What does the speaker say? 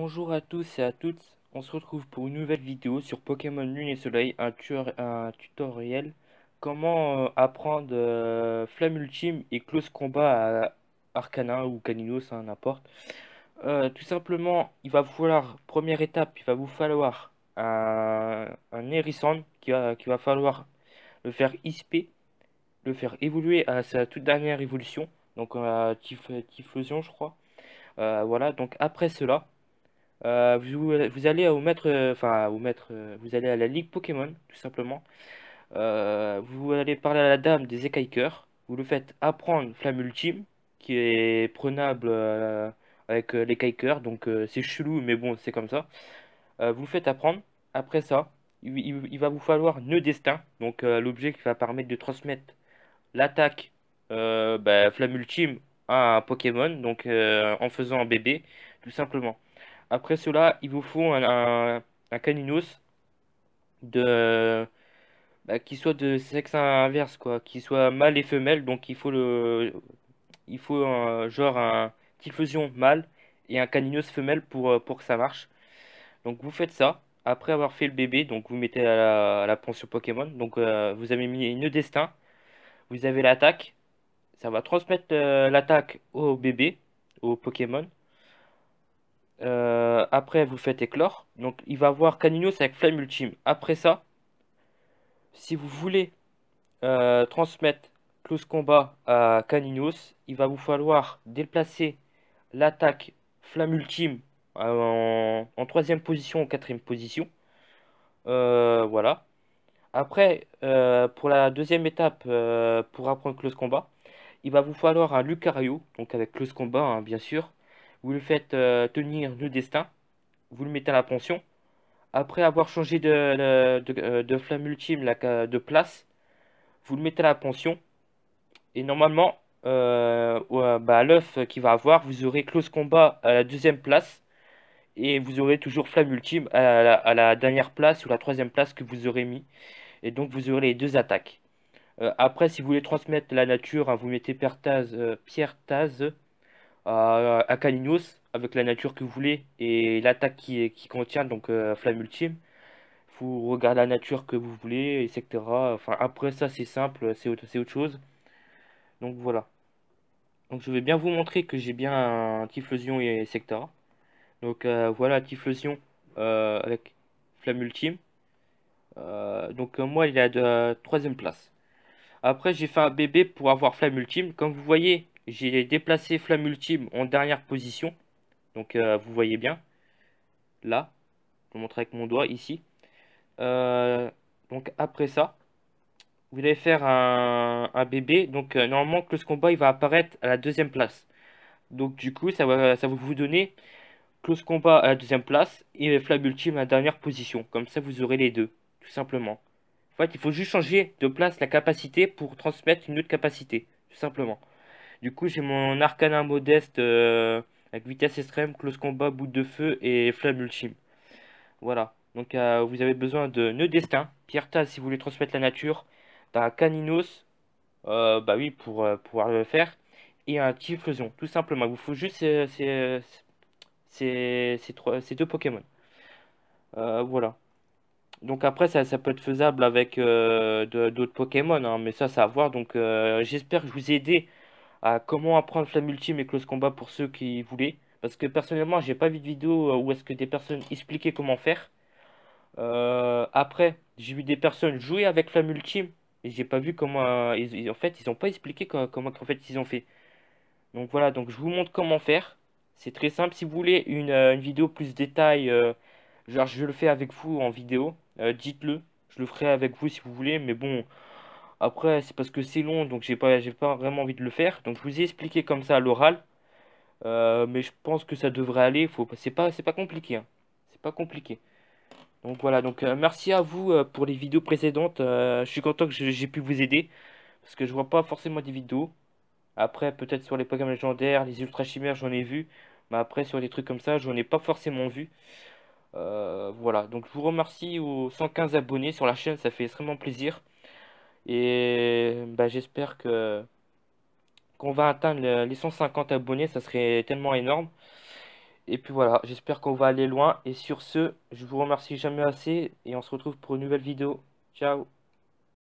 Bonjour à tous et à toutes, on se retrouve pour une nouvelle vidéo sur Pokémon Lune et Soleil, un, tutoriel comment euh, apprendre euh, Flamme Ultime et Close Combat à Arcana ou Caninos ça hein, n'importe. Euh, tout simplement, il va vous falloir, première étape, il va vous falloir un, un qui va, qui va falloir le faire isper, le faire évoluer à sa toute dernière évolution, donc je crois. voilà, donc après cela, euh, vous, allez enfin vous allez à la ligue Pokémon tout simplement. Euh, vous allez parler à la dame des écailles Vous le faites apprendre Flamme Ultime, qui est prenable euh, avec les cœur. Donc c'est chelou, mais bon, c'est comme ça. vous le faites apprendre. Après ça, il, va vous falloir Nœud Destin, donc l'objet qui va permettre de transmettre l'attaque bah, Flamme Ultime à un Pokémon, donc en faisant un bébé, tout simplement. Après cela, il vous faut un, caninos de, bah, qui soit de sexe inverse, quoi, qui soit mâle et femelle. Donc il faut, le, il faut un, genre un Tifusion mâle et un caninos femelle pour, euh, pour que ça marche. Donc vous faites ça. Après avoir fait le bébé, donc vous mettez la, sur Pokémon. Donc euh, vous avez mis une destin. Vous avez l'attaque. Ça va transmettre euh, l'attaque au bébé, au Pokémon. Euh, après, vous faites éclore. Donc, il va avoir Caninos avec flamme Ultime. Après ça, si vous voulez euh, transmettre Close Combat à Caninos, il va vous falloir déplacer l'attaque Flamme Ultime euh, en, troisième position en quatrième position. voilà. Après, pour la deuxième étape, pour apprendre Close Combat, il va vous falloir un Lucario, donc avec Close Combat, hein, bien sûr vous le faites euh, tenir le destin, vous le mettez à la pension. Après avoir changé de, de, euh, flamme ultime de place, vous le mettez à la pension. Et normalement, euh, bah, l'œuf qu'il va avoir, vous aurez close combat à la deuxième place. Et vous aurez toujours flamme ultime à la, dernière place ou la troisième place que vous aurez mis. Et donc vous aurez les deux attaques. après, si vous voulez transmettre la nature, hein, vous mettez pierre taz pierre à, avec la nature que vous voulez et l'attaque qui, contient donc euh, flamme ultime. Vous regardez la nature que vous voulez, etc. Enfin après ça c'est simple, c'est autre, chose. Donc voilà. Donc je vais bien vous montrer que j'ai bien un et Sectara. Donc euh, voilà Tiflosion euh, avec flamme ultime. donc moi il est à de troisième place. Après j'ai fait un bébé pour avoir flamme ultime. Comme vous voyez j'ai déplacé Flamme Ultime en dernière position. Donc euh, vous voyez bien. Là. Je vous montre avec mon doigt ici. Euh, donc après ça, vous allez faire un, bébé. Donc euh, normalement, Close Combat, il va apparaître à la deuxième place. Donc du coup, ça va, ça va vous donner Close Combat à la deuxième place et Flamme Ultime à la dernière position. Comme ça, vous aurez les deux, tout simplement. En fait, il faut juste changer de place la capacité pour transmettre une autre capacité, tout simplement. Du coup, j'ai mon Arcana modeste euh, avec vitesse extrême, close combat, bout de feu et flamme ultime. Voilà. Donc, euh, vous avez besoin de Nœud Destin, Pierre si vous voulez transmettre la nature, d'un Caninos, euh, bah oui, pour pouvoir le faire, et un faisons tout simplement. Il vous faut juste ces, ces, deux Pokémon. voilà. Donc après, ça, peut être faisable avec d'autres Pokémon, hein, mais ça, ça à voir. Donc j'espère que je vous ai aidé à comment apprendre Flamme Ultime et Close Combat pour ceux qui voulaient. Parce que personnellement, j'ai pas vu de vidéo euh, où est-ce que des personnes expliquaient comment faire. Euh, après, j'ai vu des personnes jouer avec Flamme Ultime et j'ai pas vu comment. Euh, ils, en fait, ils ont pas expliqué comment, qu'en fait ils ont fait. Donc voilà, donc je vous montre comment faire. C'est très simple. Si vous voulez une, vidéo plus détail, genre je le fais avec vous en vidéo, dites-le. Je le ferai avec vous si vous voulez, mais bon, après, c'est parce que c'est long, donc j'ai pas, pas vraiment envie de le faire. Donc je vous ai expliqué comme ça à l'oral. Euh, mais je pense que ça devrait aller. Faut, c'est pas, c'est pas compliqué. Hein. C'est pas compliqué. Donc voilà. Donc euh, merci à vous euh, pour les vidéos précédentes. je suis content que j'ai pu vous aider parce que je vois pas forcément des vidéos. Après, peut-être sur les Pokémon légendaires, les Ultra Chimères, j'en ai vu. Mais après, sur des trucs comme ça, j'en ai pas forcément vu. voilà. Donc je vous remercie aux 115 abonnés sur la chaîne. Ça fait extrêmement plaisir. Et bah, j'espère que qu'on va atteindre les 150 abonnés, ça serait tellement énorme. Et puis voilà, j'espère qu'on va aller loin. Et sur ce, je vous remercie jamais assez et on se retrouve pour une nouvelle vidéo. Ciao